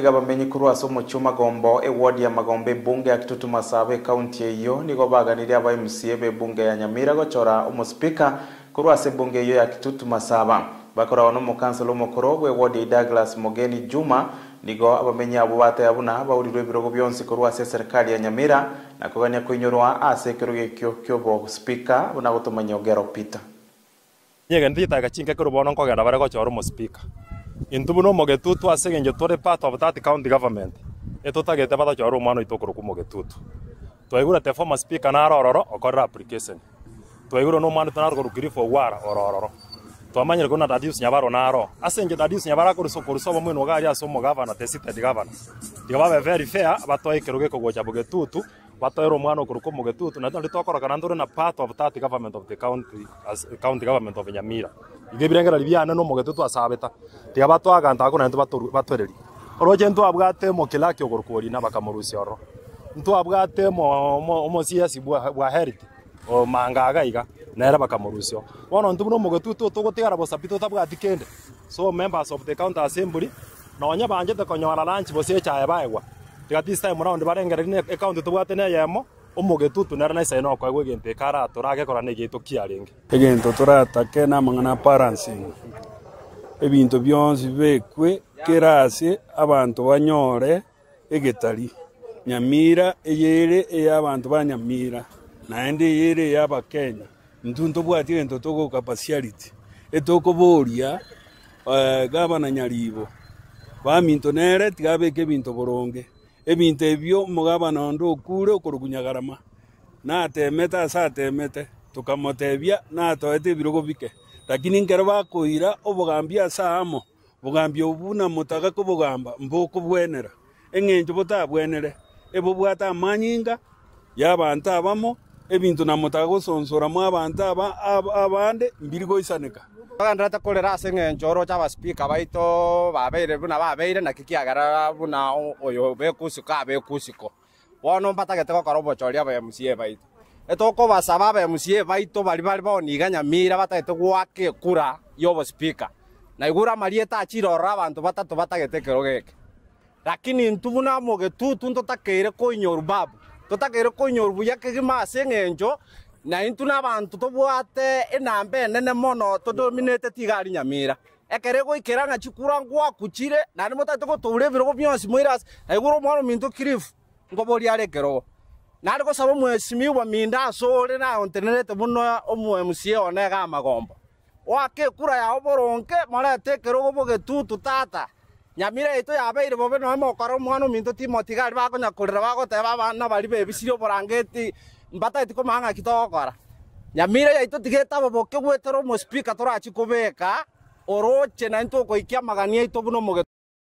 iga bamenyi kuri wasomo cy'umagombo ewodi ya magombo ebunge kitutu sabe kaunti eyo nigo baganire aba MCA bebunge ya Nyamira gochora umusipika kuri wase bunge eyo ya kitutu kitutuma saba bakorawa n'umukansela omukuru ya Douglas Mogeni Juma nigo abamenyi abo batayabuna baurirwe ebirogo byonsi kuri ase serikali ya Nyamira na kogania kuinyorwa ase ekero gekio kio obusipika buna gotuma ogero pita nyega nthitaga chinka kero bono nkogera bare gochora omusipika intubu no mogetutu asegenyo tore part of that county government etutagete batachwara omwana oito okoruka mogetutu twaigura te former speaker naro ororo okorera application twaigura no omwana oito narokorukiri for war orororo twamanyire kuna dadius nyabaro naro asenje dadius nyabaro akorusa okorusa obo mwene ogari ase omogavana te seated governor iga babe very fair batoekero gekogocha bogetutu batoera omwana okoruka omogetutu na tonde twakorokana ndore na part of that government of the county as county government of nyamira igä bire ngera ribiane no mogetu twasabeta tiga batwagantaga kå na nä batwereri oro che ntwabwa ate mokila kio gorkori na bakamorusi oro ntwabwa ate mo mo siasi bwa heriti o mangaga iga nera bakamorusi wono ntubuno mogetu tu tu gutigara bosa bitu tabwa tikende so members of the county assembly nonya banje te konyora lunch bosie chae baegwa tigati time round barengerine account tubwate ne yemo umugitu tunarana isaino okwa gwe gintu ikaratura agekora ni gitu kia ringi igintu turata na mang'ana balancing ebinto bionsi bikwe kerase abantu banyore egetari nyamira eyere eya abantu banyamira naende eyere eya abakenya ntu ntobwati egento togoka partiality etokoboria uh, eh, gabana nyaribo baminto nere tigabeka ebinto boronge ebinto ebio mogaba nondo okure okorugunya garama natemete ase atemete tukamotebia natoete ebirogo bike lakini nkero bakoira obogambi ase amo bogambi obu namotaka kobogamba mbokobwenera eng'encho botabwenere ebobwate amanyinga ya abanto abamo ebinto namotaga gosonsoramo abanto aba abande mbiri goisaneka mpaka ndirete kå rä njoro cha baspika baito babeire buna babeire naki kiagera buna å yå bä bono mbatagete gokorwo bochoria ba mca baito etoko basaba ba mca baito bari bari boniganya mira batagete gwake kura yobo spika na igura marieta achirora abantu batatu batagete kero geke lakini ntubu na ntotakeire koinyoru babu totakeire koinyoru buya kegima ase eng'encho na intu na bantu tubwate enamba enene mono tudominete tigari nyamira ekere goikera ng'a chikura ngwakuchire nari motate gotoura ebirogo bionsi moirasi na igoro omwana ominto kirifu ngobori arekerogo nari gosaba omwesimiwa minda asore naontenerete mono omwemusie one iga amagombo oake ekura yao boronke morete ekerogo bogetutu tata nyamira eito yabeire bobe noe mokora omwana ominto timotigari bakonyakorera bagoteba abana bari bebisire oborangeti mbata itiko manga kitogora nyamire yaito tigeta boboke gwetero mo speaker torachi kubeka oroche na ntuko ikia magania ito buno muge